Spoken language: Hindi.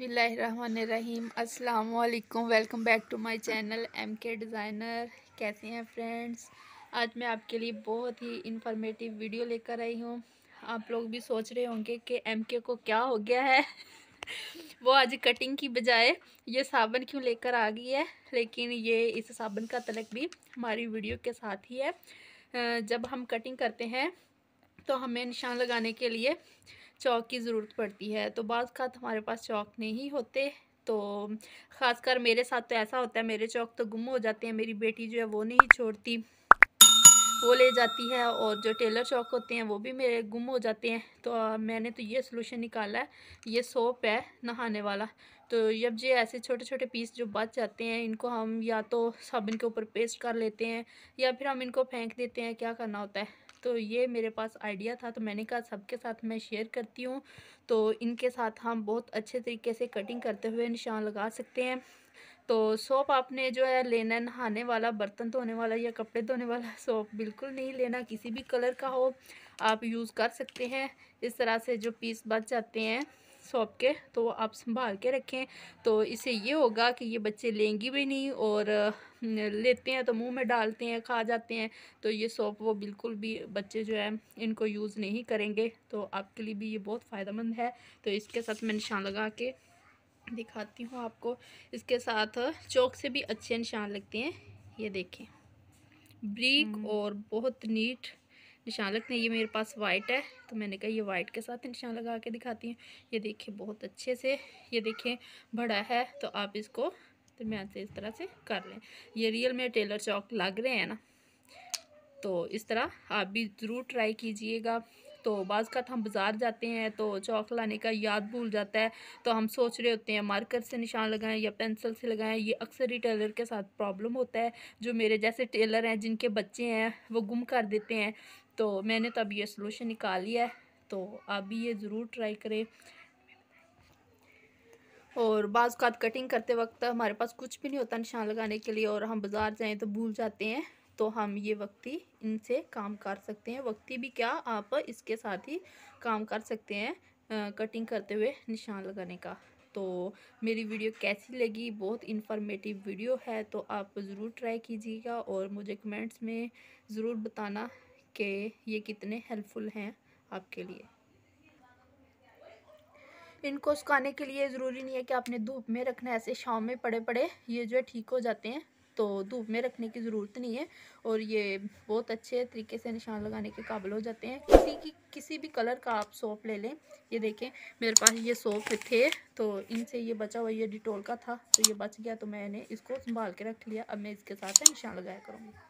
बिसमीम अस्सलाम वालेकुम welcome back to my channel M K designer कैसे हैं फ्रेंड्स आज मैं आपके लिए बहुत ही इन्फॉर्मेटिव वीडियो लेकर आई हूँ आप लोग भी सोच रहे होंगे कि एम के को क्या हो गया है वो आज कटिंग की बजाय ये साबन क्यों लेकर आ गई है लेकिन ये इस साबन का तलक भी हमारी वीडियो के साथ ही है जब हम कटिंग करते हैं तो हमें निशान लगाने के लिए चौक की ज़रूरत पड़ती है तो बाज़ खात हमारे पास चौक नहीं होते तो ख़ासकर मेरे साथ तो ऐसा होता है मेरे चौक तो गुम हो जाते हैं मेरी बेटी जो है वो नहीं छोड़ती वो ले जाती है और जो टेलर चौक होते हैं वो भी मेरे गुम हो जाते हैं तो मैंने तो ये सोलूशन निकाला है ये सोप है नहाने वाला तो जब ये ऐसे छोटे छोटे पीस जो बच जाते हैं इनको हम या तो साबुन के ऊपर पेस्ट कर लेते हैं या फिर हम इनको फेंक देते हैं क्या करना होता है तो ये मेरे पास आइडिया था तो मैंने कहा सबके साथ मैं शेयर करती हूँ तो इनके साथ हम बहुत अच्छे तरीके से कटिंग करते हुए निशान लगा सकते हैं तो सोप आपने जो है लेना है नहाने वाला बर्तन धोने वाला या कपड़े धोने वाला सोप बिल्कुल नहीं लेना किसी भी कलर का हो आप यूज़ कर सकते हैं इस तरह से जो पीस बच जाते हैं सौंप के तो आप संभाल के रखें तो इससे ये होगा कि ये बच्चे लेंगी भी नहीं और लेते हैं तो मुंह में डालते हैं खा जाते हैं तो ये सौंप वो बिल्कुल भी बच्चे जो है इनको यूज़ नहीं करेंगे तो आपके लिए भी ये बहुत फ़ायदेमंद है तो इसके साथ मैं निशान लगा के दिखाती हूँ आपको इसके साथ चौक से भी अच्छे निशान लगते हैं ये देखें ब्रीक हम्म। और बहुत नीट निशान लगते हैं ये मेरे पास वाइट है तो मैंने कहा ये वाइट के साथ निशान लगा के दिखाती हूँ ये देखिए बहुत अच्छे से ये देखें बड़ा है तो आप इसको दरमियान से इस तरह से कर लें ये रियल में टेलर चौक लग रहे हैं ना तो इस तरह आप भी ज़रूर ट्राई कीजिएगा तो बाज़ का हम बाज़ार जाते हैं तो चौक लाने का याद भूल जाता है तो हम सोच रहे होते हैं मार्कर से निशान लगाएं या पेंसिल से लगाएं ये अक्सर ही टेलर के साथ प्रॉब्लम होता है जो मेरे जैसे टेलर हैं जिनके बच्चे हैं वो गुम कर देते हैं तो मैंने तो अभी ये सोल्यूशन निकाल लिया है तो आप भी ये ज़रूर ट्राई करें और बाज़ का कटिंग करते वक्त हमारे पास कुछ भी नहीं होता निशान लगाने के लिए और हम बाज़ार जाएँ तो भूल जाते हैं तो हम ये वक्ती इनसे काम कर सकते हैं वक्ती भी क्या आप इसके साथ ही काम कर सकते हैं आ, कटिंग करते हुए निशान लगाने का तो मेरी वीडियो कैसी लगी बहुत इन्फॉर्मेटिव वीडियो है तो आप ज़रूर ट्राई कीजिएगा और मुझे कमेंट्स में ज़रूर बताना कि ये कितने हेल्पफुल हैं आपके लिए इनको सुखाने के लिए ज़रूरी नहीं है कि आपने धूप में रखना है ऐसे शाम में पड़े पड़े ये जो है ठीक हो जाते हैं तो धूप में रखने की ज़रूरत नहीं है और ये बहुत अच्छे तरीके से निशान लगाने के काबिल हो जाते हैं किसी की किसी भी कलर का आप सोप ले लें ये देखें मेरे पास ये सोप थे तो इनसे ये बचा हुआ ये डिटोल का था तो ये बच गया तो मैंने इसको संभाल के रख लिया अब मैं इसके साथ निशान लगाया करूँगी